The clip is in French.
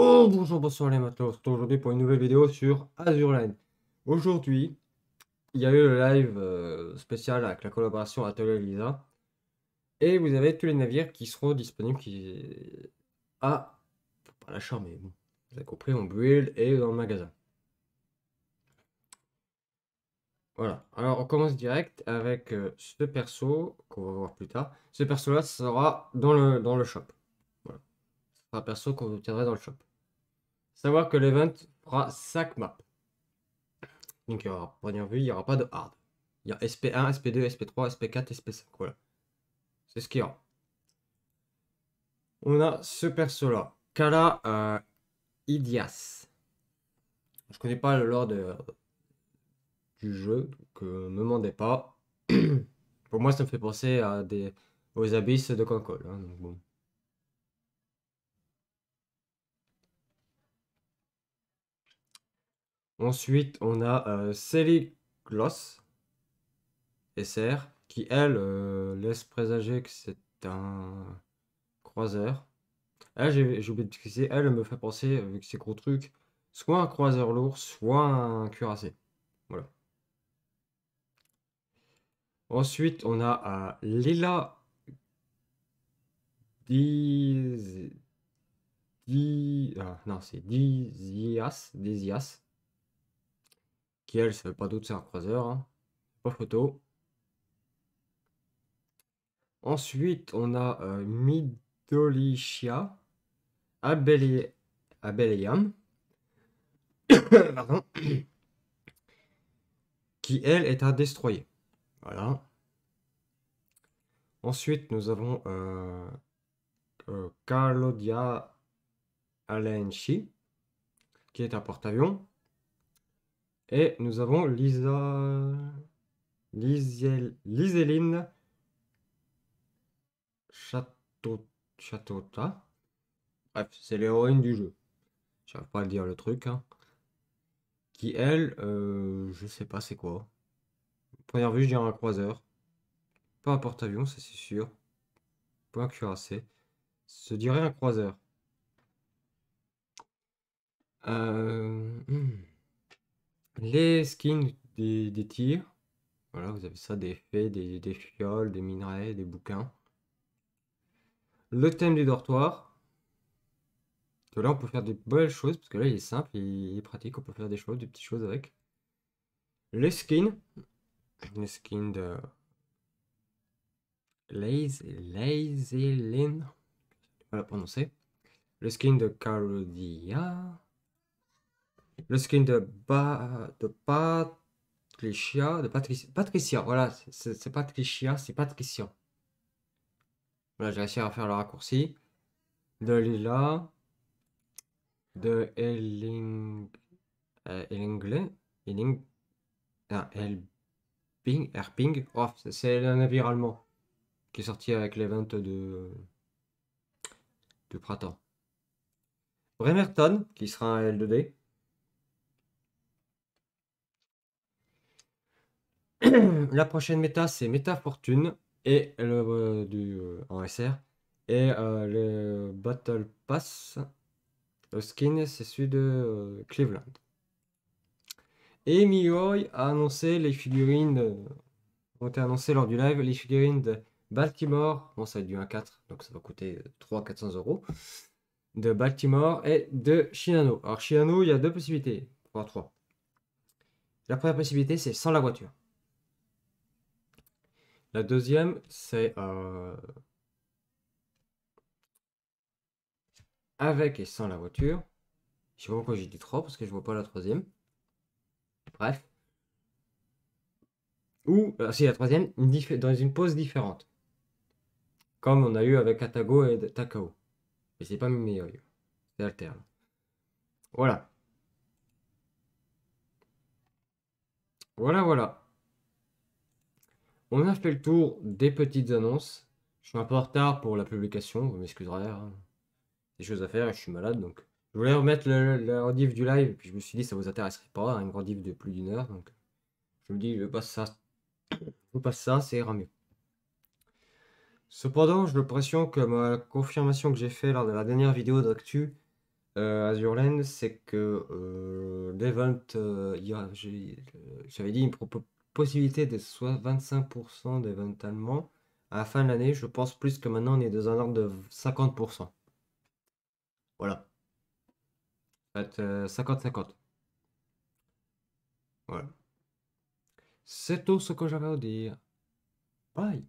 Oh, bonjour, bonsoir les matos, aujourd'hui pour une nouvelle vidéo sur Azure Line. Aujourd'hui, il y a eu le live euh, spécial avec la collaboration Atelier Lisa. Et vous avez tous les navires qui seront disponibles euh, à... l'achat mais bon, vous avez compris, en build et dans le magasin. Voilà, alors on commence direct avec euh, ce perso qu'on va voir plus tard. Ce perso là sera dans le, dans le shop. Ce sera un perso qu'on obtiendra dans le shop. Savoir que l'event fera 5 maps. Donc, il première vue, il n'y aura pas de hard. Il y a SP1, SP2, SP3, SP4, SP5. Voilà. C'est ce qu'il y a. On a ce perso-là. Kala euh, Idias. Je connais pas le lore du jeu, donc ne euh, me demandez pas. Pour moi, ça me fait penser à des, aux abysses de Concol. Hein, bon. Ensuite, on a euh, Gloss, SR, qui elle euh, laisse présager que c'est un croiseur. Elle, ah, j'ai oublié de préciser, elle me fait penser, avec euh, ses gros trucs, soit un croiseur lourd, soit un cuirassé. Voilà. Ensuite, on a euh, Lila Diz... Ah, non, c'est Dizias. Dizias qui elle, ça veut pas doute, c'est un croiseur. Hein. Pas photo. Ensuite, on a euh, Midolichia, Abeliam, pardon, qui elle est à destroyer. Voilà. Ensuite, nous avons euh, Kalodia euh, Alenchi, qui est un porte-avions. Et nous avons Lisa... Lisiel Liseline Château... Châteauta. Bref, c'est l'héroïne du jeu. J'arrive pas à dire le truc. Hein. Qui, elle, euh, je sais pas c'est quoi. Première vue, je dirais un croiseur. Pas un porte-avions, ça c'est sûr. Point cuirassé. Se dirait un croiseur. Euh, les skins des, tirs. Voilà, vous avez ça, des fées, des, fioles, des minerais, des bouquins. Le thème du dortoir. là, on peut faire des belles choses, parce que là, il est simple, il est pratique, on peut faire des choses, des petites choses avec. Les skins. Les skins de... Lazy, Lazy Lynn. Voilà, prononcer. Le skin de Carodia. Le screen de, ba, de Patricia. De Patricia. Patricia, voilà, c'est Patricia, c'est Patricia. Voilà, j'ai réussi à faire le raccourci. De Lila. De Elling. Euh, Ellingle. Elling. Erping. Oh, c'est un navire allemand qui est sorti avec les ventes de. du printemps. Bremerton, qui sera un L2D. la prochaine méta, c'est META Fortune et le, euh, du, euh, en SR. Et euh, le Battle Pass, le skin, c'est celui de Cleveland. Et MIHOI a annoncé les figurines, ont été annoncées lors du live, les figurines de Baltimore, bon ça être du 1-4, donc ça va coûter 300-400 euros, de Baltimore et de Shinano. Alors Shinano, il y a deux possibilités, enfin trois. La première possibilité, c'est sans la voiture. La deuxième, c'est euh, avec et sans la voiture. Je sais pas pourquoi j'ai dit trois, parce que je vois pas la troisième. Bref. Ou, euh, si la troisième, dans une pause différente. Comme on a eu avec Atago et Takao. Mais c'est pas meilleur. C'est alterne. Voilà. Voilà, voilà. On a fait le tour des petites annonces. Je suis un peu en retard pour la publication, vous m'excuserez. Hein. Des choses à faire, et je suis malade donc. Je voulais remettre le, le du live, puis je me suis dit ça vous intéresserait pas, un une rediff de plus d'une heure. Donc je me dis je passe ça. Je pas ça, c'est ramé. Cependant, j'ai l'impression que ma confirmation que j'ai fait lors de la dernière vidéo d'actu euh, Azurland, c'est que euh, l'event, euh, euh, j'avais dit, il me possibilité de soit 25% d'éventuellement, À la fin de l'année, je pense plus que maintenant, on est dans un ordre de 50%. Voilà. 50-50. Euh, voilà. C'est tout ce que j'avais à dire. Bye.